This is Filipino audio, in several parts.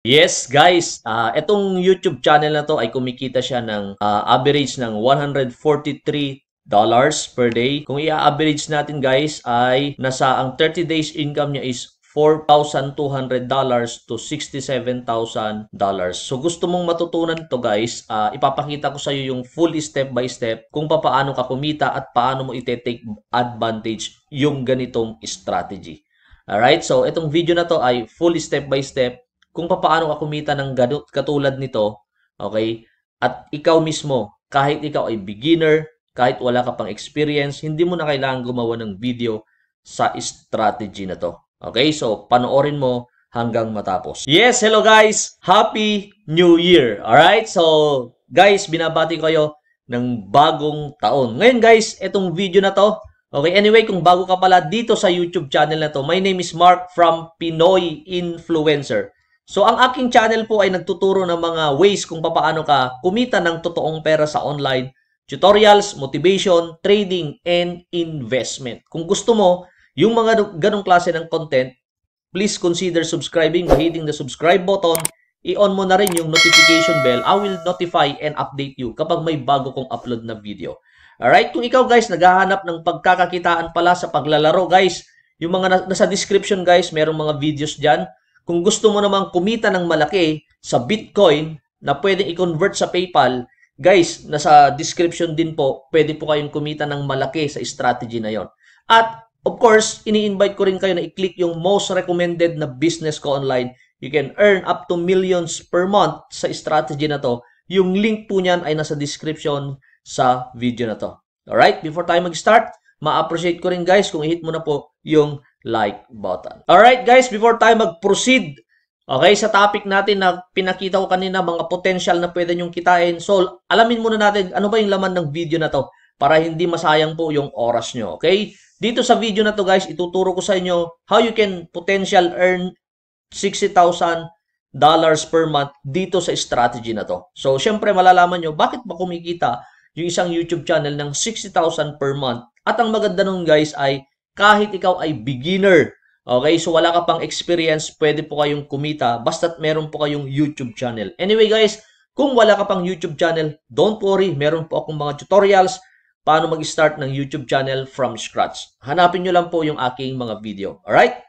Yes, guys. Uh, ah, itong YouTube channel na to ay kumikita siya ng uh, average ng 143 dollars per day. Kung i-average natin guys ay nasa ang 30 days income niya is $4,200 to $67,000. So gusto mong matutunan to guys, uh, ipapakita ko sa iyo yung full step by step kung paano ka kumita at paano mo i-take advantage yung ganitong strategy. Alright, so itong video na to ay full step by step kung paano ka kumita ng ganun, katulad nito, okay? At ikaw mismo, kahit ikaw ay beginner, kahit wala ka pang experience, hindi mo na kailangan gumawa ng video sa strategy na to. Okay? So, panoorin mo hanggang matapos. Yes, hello guys! Happy New Year! Alright? So, guys, binabati ko kayo ng bagong taon. Ngayon guys, itong video na to, okay, anyway, kung bago ka pala dito sa YouTube channel na to, my name is Mark from Pinoy Influencer. So ang aking channel po ay nagtuturo ng mga ways kung paano ka kumita ng totoong pera sa online, tutorials, motivation, trading, and investment. Kung gusto mo yung mga ganong klase ng content, please consider subscribing by hitting the subscribe button. I-on mo na rin yung notification bell. I will notify and update you kapag may bago kong upload na video. Alright, kung ikaw guys naghahanap ng pagkakakitaan pala sa paglalaro guys, yung mga nasa description guys, merong mga videos dyan kung gusto mo namang kumita ng malaki sa Bitcoin na pwedeng i-convert sa PayPal, guys, nasa description din po, pwede po kayong kumita ng malaki sa strategy na yon. At of course, ini-invite ko rin kayo na i-click yung most recommended na business ko online. You can earn up to millions per month sa strategy na to. Yung link po niyan ay nasa description sa video na to. Alright, before tayo mag-start, ma-appreciate ko rin guys kung i-hit mo na po yung like button. Alright guys, before tayo mag-proceed, okay, sa topic natin na pinakita ko kanina mga potential na pwede nyong kitain. So, alamin muna natin ano ba yung laman ng video na to para hindi masayang po yung oras nyo, okay? Dito sa video na to guys, ituturo ko sa inyo how you can potential earn $60,000 per month dito sa strategy na to. So, syempre malalaman nyo bakit ba kumikita yung isang YouTube channel ng 60,000 per month. At ang maganda nun guys ay kahit ikaw ay beginner. Okay, so wala ka pang experience, pwede po kayong kumita basta't meron po kayong YouTube channel. Anyway guys, kung wala ka pang YouTube channel, don't worry, meron po akong mga tutorials paano mag-start ng YouTube channel from scratch. Hanapin nyo lang po yung aking mga video. Alright?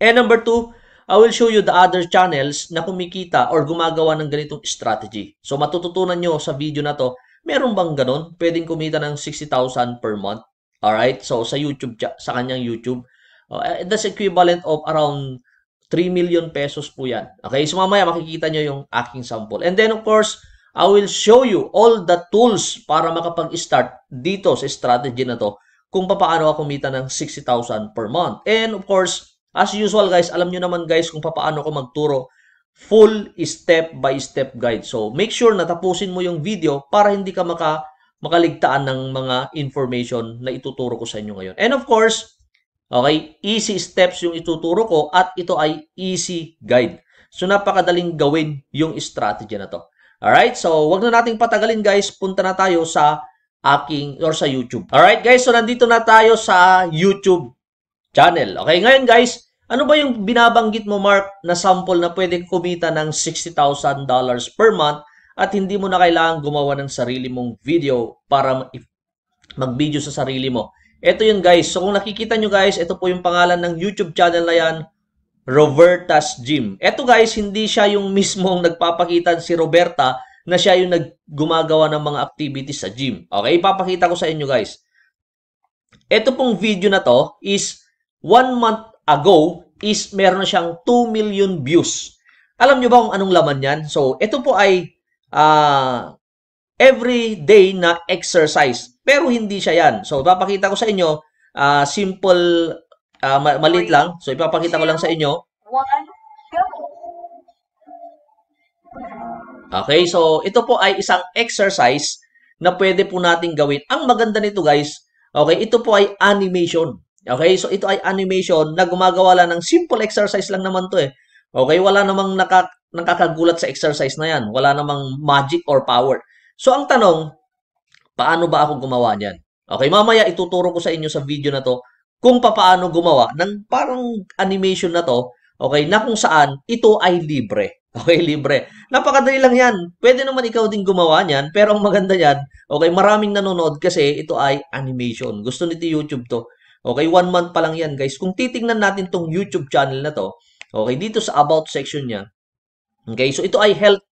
And number two, I will show you the other channels na kumikita or gumagawa ng ganitong strategy. So matututunan nyo sa video na to, meron bang ganon? Pwedeng kumita ng 60,000 per month? All right? So sa YouTube sa kanyang YouTube, uh, that's equivalent of around 3 million pesos po 'yan. Okay? So mamaya makikita niyo yung aking sample. And then of course, I will show you all the tools para makapag-start dito sa strategy na to kung paano ako kumita ng 60,000 per month. And of course, as usual guys, alam nyo naman guys kung paano ako magturo full step-by-step -step guide. So, make sure na tapusin mo yung video para hindi ka maka makaligtaan ng mga information na ituturo ko sa inyo ngayon. And of course, okay, easy steps yung ituturo ko at ito ay easy guide. So napakadaling gawin yung strategy na to. All right? so wag na nating patagalin guys, punta na tayo sa aking or sa YouTube. All right guys, so nandito na tayo sa YouTube channel. Okay, ngayon guys, ano ba yung binabanggit mo Mark na sample na pwedeng kumita ng $60,000 per month at hindi mo na kailangan gumawa ng sarili mong video para mag-video sa sarili mo. Ito yun guys. So kung nakikita nyo guys, ito po yung pangalan ng YouTube channel na yan, Roberta's Gym. Ito guys, hindi siya yung mismong nagpapakita si Roberta na siya yung naggumagawa ng mga activities sa gym. Okay, ipapakita ko sa inyo guys. Ito pong video na to is one month ago is meron na siyang 2 million views. Alam nyo ba kung anong laman yan? So, ito po ay uh, ah, everyday na exercise. Pero hindi siya yan. So, ipapakita ko sa inyo, uh, simple, uh, maliit lang. So, ipapakita ko lang sa inyo. Okay, so ito po ay isang exercise na pwede po natin gawin. Ang maganda nito guys, okay, ito po ay animation. Okay, so ito ay animation na gumagawa lang ng simple exercise lang naman to eh. Okay, wala namang nakak nakakagulat sa exercise na yan. Wala namang magic or power. So ang tanong, paano ba ako gumawa niyan? Okay, mamaya ituturo ko sa inyo sa video na to kung paano gumawa ng parang animation na to, okay, na kung saan ito ay libre. Okay, libre. Napakadali lang yan. Pwede naman ikaw din gumawa niyan, pero ang maganda niyan, okay, maraming nanonood kasi ito ay animation. Gusto nito YouTube to. Okay, one month pa lang yan, guys. Kung titingnan natin tong YouTube channel na to, okay, dito sa about section niya, Okay, so ito ay health,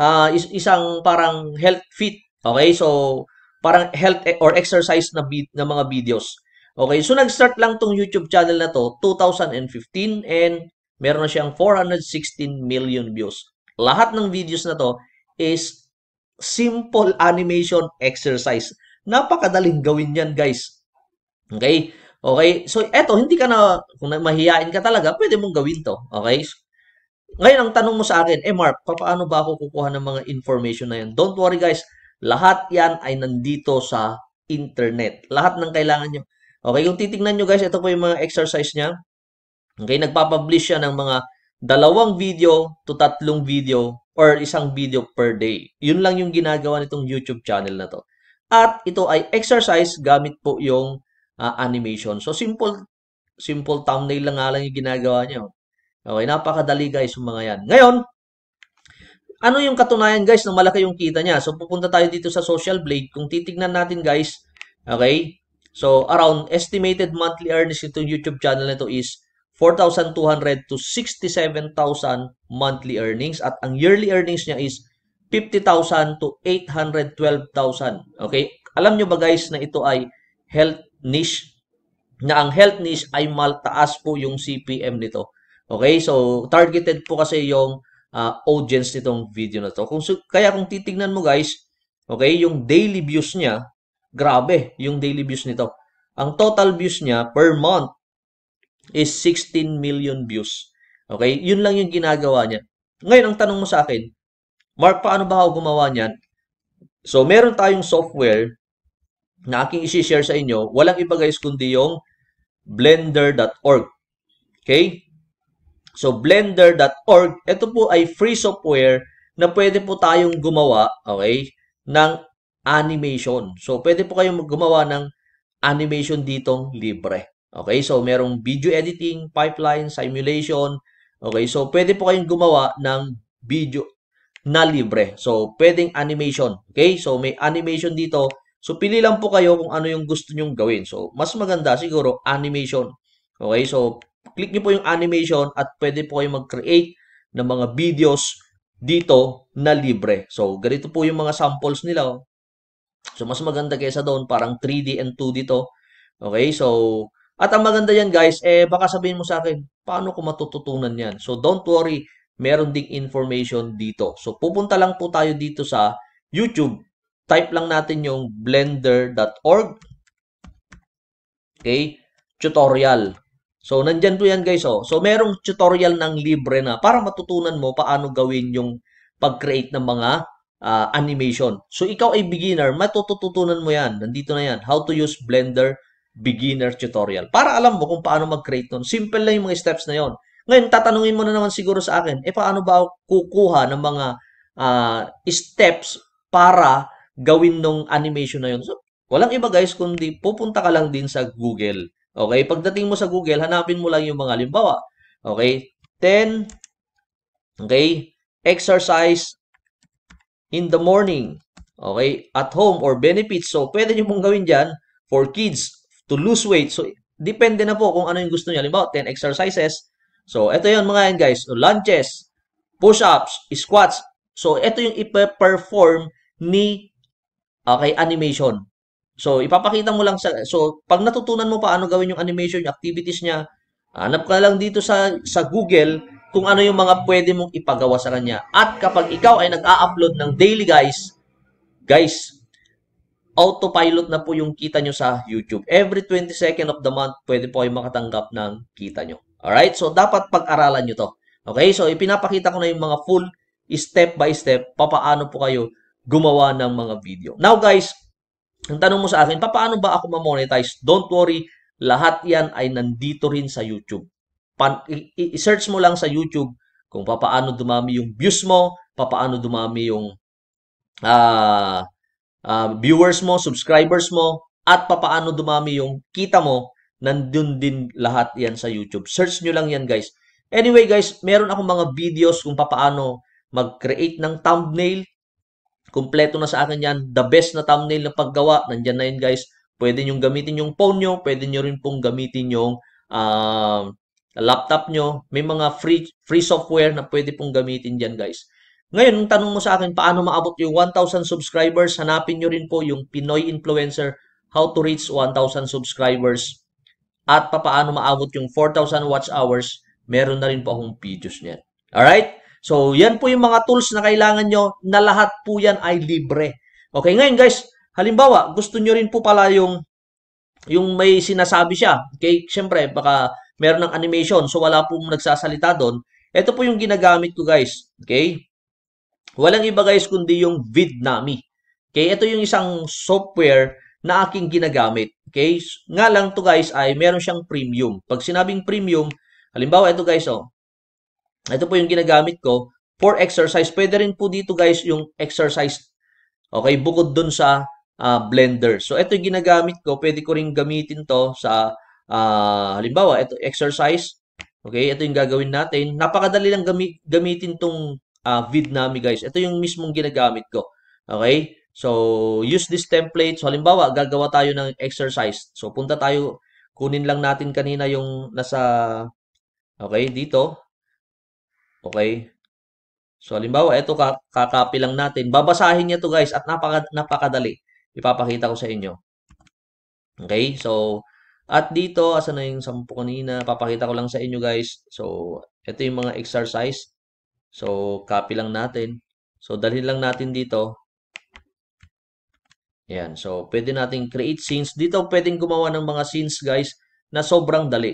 uh, isang parang health fit. Okay, so parang health e, or exercise na, vid- na mga videos. Okay, so nag-start lang tong YouTube channel na to 2015 and meron na siyang 416 million views. Lahat ng videos na to is simple animation exercise. Napakadaling gawin yan, guys. Okay? Okay? So, eto, hindi ka na, kung mahihain ka talaga, pwede mong gawin to. Okay? Ngayon, ang tanong mo sa akin, eh Mark, paano ba ako kukuha ng mga information na yan? Don't worry guys, lahat yan ay nandito sa internet. Lahat ng kailangan nyo. Okay, kung titignan nyo guys, ito po yung mga exercise niya. Okay, nagpapublish siya ng mga dalawang video to tatlong video or isang video per day. Yun lang yung ginagawa nitong YouTube channel na to. At ito ay exercise gamit po yung uh, animation. So simple simple thumbnail lang nga lang yung ginagawa niya. Okay, napakadali guys yung mga yan. Ngayon, ano yung katunayan guys ng malaki yung kita niya? So pupunta tayo dito sa Social Blade. Kung titignan natin guys, okay? So around estimated monthly earnings itong YouTube channel nito is 4,200 to 67,000 monthly earnings at ang yearly earnings niya is 50,000 to 812,000. Okay? Alam nyo ba guys na ito ay health niche? Na ang health niche ay maltaas po yung CPM nito. Okay? So, targeted po kasi yung uh, audience nitong video na to. Kung, kaya kung titingnan mo guys, okay, yung daily views niya, grabe yung daily views nito. Ang total views niya per month is 16 million views. Okay? Yun lang yung ginagawa niya. Ngayon, ang tanong mo sa akin, Mark, paano ba ako gumawa niyan? So, meron tayong software na aking isi-share sa inyo. Walang iba guys kundi yung blender.org. Okay? So, blender.org, ito po ay free software na pwede po tayong gumawa, okay, ng animation. So, pwede po kayong gumawa ng animation ditong libre. Okay, so merong video editing, pipeline, simulation. Okay, so pwede po kayong gumawa ng video na libre. So, pwedeng animation. Okay, so may animation dito. So, pili lang po kayo kung ano yung gusto nyong gawin. So, mas maganda siguro animation. Okay, so click nyo po yung animation at pwede po kayong mag-create ng mga videos dito na libre. So, ganito po yung mga samples nila. Oh. So, mas maganda kaysa doon. Parang 3D and 2D to. Okay, so, at ang maganda yan guys, eh baka sabihin mo sa akin, paano ko matututunan yan? So, don't worry, meron ding information dito. So, pupunta lang po tayo dito sa YouTube. Type lang natin yung blender.org. Okay, tutorial. So, nandyan po yan guys. Oh. So, merong tutorial ng libre na para matutunan mo paano gawin yung pag-create ng mga uh, animation. So, ikaw ay beginner, matututunan mo yan. Nandito na yan. How to use Blender Beginner Tutorial. Para alam mo kung paano mag-create nun. Simple lang yung mga steps na yon. Ngayon, tatanungin mo na naman siguro sa akin, eh paano ba kukuha ng mga uh, steps para gawin nung animation na yun? So, walang iba guys, kundi pupunta ka lang din sa Google. Okay, pagdating mo sa Google, hanapin mo lang yung mga limbawa. Okay, 10, okay, exercise in the morning. Okay, at home or benefits. So, pwede nyo mong gawin dyan for kids to lose weight. So, depende na po kung ano yung gusto niya. Halimbawa, 10 exercises. So, ito yun mga yan guys. So, lunges, push-ups, squats. So, ito yung ipe-perform ni okay, animation. So, ipapakita mo lang sa... So, pag natutunan mo paano gawin yung animation, yung activities niya, hanap ka lang dito sa, sa Google kung ano yung mga pwede mong ipagawa sa kanya. At kapag ikaw ay nag-a-upload ng daily, guys, guys, autopilot na po yung kita nyo sa YouTube. Every 22nd of the month, pwede po kayo makatanggap ng kita nyo. Alright? So, dapat pag-aralan nyo to. Okay? So, ipinapakita ko na yung mga full step by step, papaano po kayo gumawa ng mga video. Now, guys, ang tanong mo sa akin, paano ba ako ma-monetize? Don't worry, lahat yan ay nandito rin sa YouTube. Pan, i-search mo lang sa YouTube kung paano dumami yung views mo, paano dumami yung uh, uh, viewers mo, subscribers mo, at paano dumami yung kita mo, nandun din lahat yan sa YouTube. Search nyo lang yan guys. Anyway guys, meron akong mga videos kung paano mag-create ng thumbnail, Kompleto na sa akin yan. The best na thumbnail na paggawa. Nandyan na yun guys. Pwede nyo gamitin yung phone nyo. Pwede nyo rin pong gamitin yung uh, laptop nyo. May mga free, free software na pwede pong gamitin dyan guys. Ngayon, ang tanong mo sa akin, paano maabot yung 1,000 subscribers? Hanapin nyo rin po yung Pinoy Influencer How to Reach 1,000 Subscribers at paano maabot yung 4,000 watch hours. Meron na rin po akong videos niyan. Alright? So, yan po yung mga tools na kailangan nyo na lahat po yan ay libre. Okay, ngayon guys, halimbawa, gusto nyo rin po pala yung, yung may sinasabi siya. Okay, syempre, baka meron ng animation, so wala pong nagsasalita doon. Ito po yung ginagamit ko guys. Okay? Walang iba guys kundi yung VidNami. Okay? Ito yung isang software na aking ginagamit. Okay? Nga lang to guys ay meron siyang premium. Pag sinabing premium, halimbawa ito guys oh, ito po yung ginagamit ko for exercise. Pwede rin po dito guys yung exercise. Okay, bukod dun sa uh, blender. So ito yung ginagamit ko. Pwede ko rin gamitin to sa uh, halimbawa, ito exercise. Okay, ito yung gagawin natin. Napakadali lang gami gamitin tong uh, ah, Vidnami guys. Ito yung mismong ginagamit ko. Okay? So, use this template. So, halimbawa, gagawa tayo ng exercise. So, punta tayo, kunin lang natin kanina yung nasa, okay, dito. Okay? So, halimbawa, ito kakapi lang natin. Babasahin niya to guys at napaka, napakadali. Ipapakita ko sa inyo. Okay? So, at dito, asan na yung sampu kanina? Papakita ko lang sa inyo guys. So, ito yung mga exercise. So, copy lang natin. So, dalhin lang natin dito. Yan. So, pwede nating create scenes. Dito, pwedeng gumawa ng mga scenes guys na sobrang dali.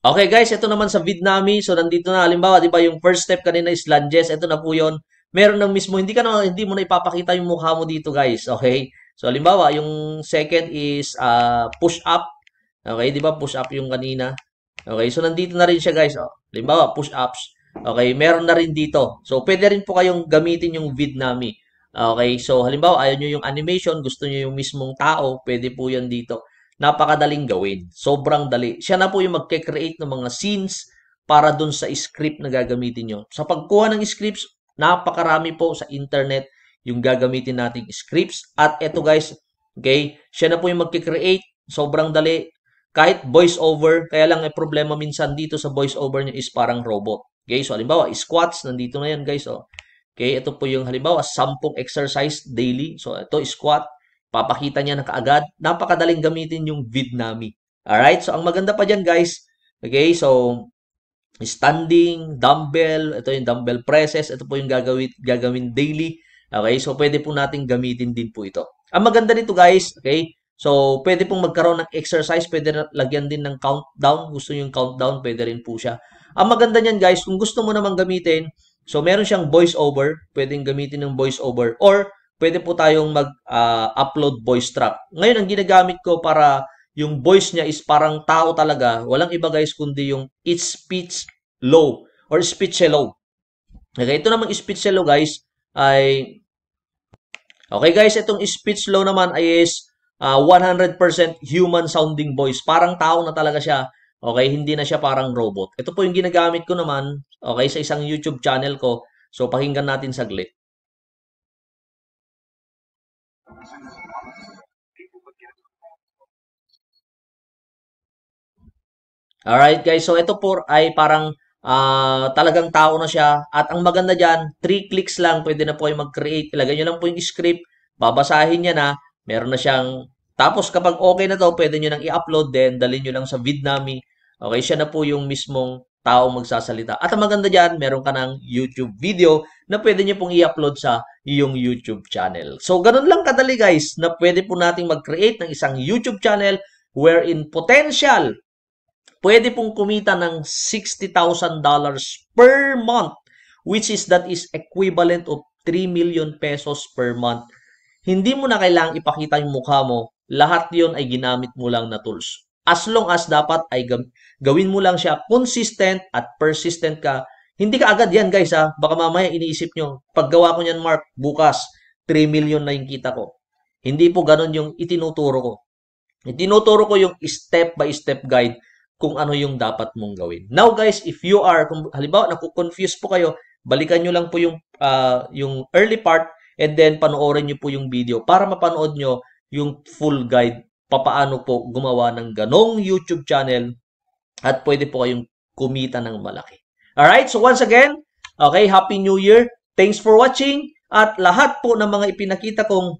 Okay guys, ito naman sa Vidnami. So nandito na halimbawa, 'di ba, yung first step kanina is lunges, ito na po 'yon. Meron ng mismo hindi ka na hindi mo na ipapakita yung mukha mo dito, guys. Okay? So halimbawa, yung second is uh, push up. Okay, 'di ba? Push up yung kanina. Okay, so nandito na rin siya, guys. Oh. Halimbawa, push ups. Okay, meron na rin dito. So pwede rin po kayong gamitin yung Vidnami. Okay, so halimbawa, ayaw nyo yung animation, gusto nyo yung mismong tao, pwede po yan dito napakadaling gawin. Sobrang dali. Siya na po yung magke-create ng mga scenes para dun sa script na gagamitin nyo. Sa pagkuha ng scripts, napakarami po sa internet yung gagamitin nating scripts. At eto guys, okay, siya na po yung magke-create. Sobrang dali. Kahit voiceover, kaya lang may problema minsan dito sa voiceover niya is parang robot. Okay, so halimbawa, squats, nandito na yan guys. Oh. Okay, ito po yung halimbawa, 10 exercise daily. So ito, squat. Papakita niya na kaagad. Napakadaling gamitin yung VidNami. Alright? So, ang maganda pa dyan, guys. Okay? So, standing, dumbbell. Ito yung dumbbell presses. Ito po yung gagawin, gagawin daily. Okay? So, pwede po natin gamitin din po ito. Ang maganda nito, guys. Okay? So, pwede pong magkaroon ng exercise. Pwede lagyan din ng countdown. Gusto yung countdown, pwede rin po siya. Ang maganda niyan, guys, kung gusto mo namang gamitin, so meron siyang voice over, pwedeng gamitin ng voice over or pwede po tayong mag-upload ah, uh, voice track. Ngayon, ang ginagamit ko para yung voice niya is parang tao talaga, walang iba guys kundi yung it's speech low or speech hello. Okay, ito namang speech hello guys ay Okay guys, itong speech low naman ay is uh, ah, 100% human sounding voice. Parang tao na talaga siya. Okay, hindi na siya parang robot. Ito po yung ginagamit ko naman, okay, sa isang YouTube channel ko. So pakinggan natin saglit. Alright guys, so ito po ay parang uh, talagang tao na siya. At ang maganda dyan, 3 clicks lang, pwede na po kayo mag-create. Ilagay nyo lang po yung script, babasahin niya na, meron na siyang... Tapos kapag okay na to, pwede nyo nang i-upload din, dalhin nyo lang sa Vidnami. Okay, siya na po yung mismong taong magsasalita. At ang maganda dyan, meron ka ng YouTube video na pwede nyo pong i-upload sa iyong YouTube channel. So, ganun lang kadali guys na pwede po nating mag-create ng isang YouTube channel wherein potential, pwede pong kumita ng $60,000 per month which is that is equivalent of 3 million pesos per month. Hindi mo na kailangang ipakita yung mukha mo. Lahat yon ay ginamit mo lang na tools. As long as dapat ay gawin mo lang siya consistent at persistent ka. Hindi ka agad yan guys ha. Baka mamaya iniisip nyo, paggawa ko niyan Mark, bukas, 3 million na yung kita ko. Hindi po ganun yung itinuturo ko. Itinuturo ko yung step by step guide kung ano yung dapat mong gawin. Now guys, if you are, kung halimbawa nakukonfuse po kayo, balikan nyo lang po yung, uh, yung early part and then panoorin nyo po yung video para mapanood nyo yung full guide papaano po gumawa ng ganong YouTube channel at pwede po kayong kumita ng malaki. Alright, so once again, okay, Happy New Year. Thanks for watching at lahat po ng mga ipinakita kong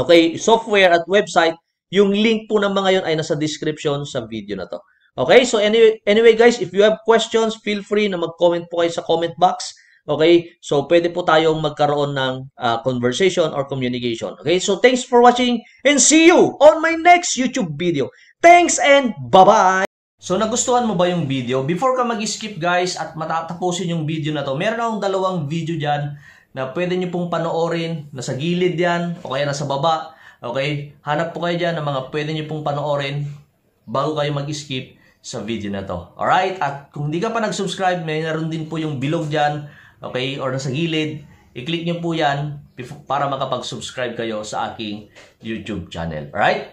okay, software at website, yung link po ng mga yon ay nasa description sa video na to. Okay, so anyway, anyway guys, if you have questions, feel free na mag-comment po kayo sa comment box. Okay? So, pwede po tayong magkaroon ng uh, conversation or communication. Okay? So, thanks for watching and see you on my next YouTube video. Thanks and bye-bye! So, nagustuhan mo ba yung video? Before ka mag-skip guys at matataposin yung video na to, meron akong dalawang video dyan na pwede nyo pong panoorin, nasa gilid yan, o kaya nasa baba. Okay? Hanap po kayo dyan ng mga pwede nyo pong panoorin bago kayo mag-skip sa video na to. Alright? At kung di ka pa nag-subscribe, meron din po yung bilog dyan Okay? Or nasa gilid, i-click nyo po yan para makapag-subscribe kayo sa aking YouTube channel. Alright?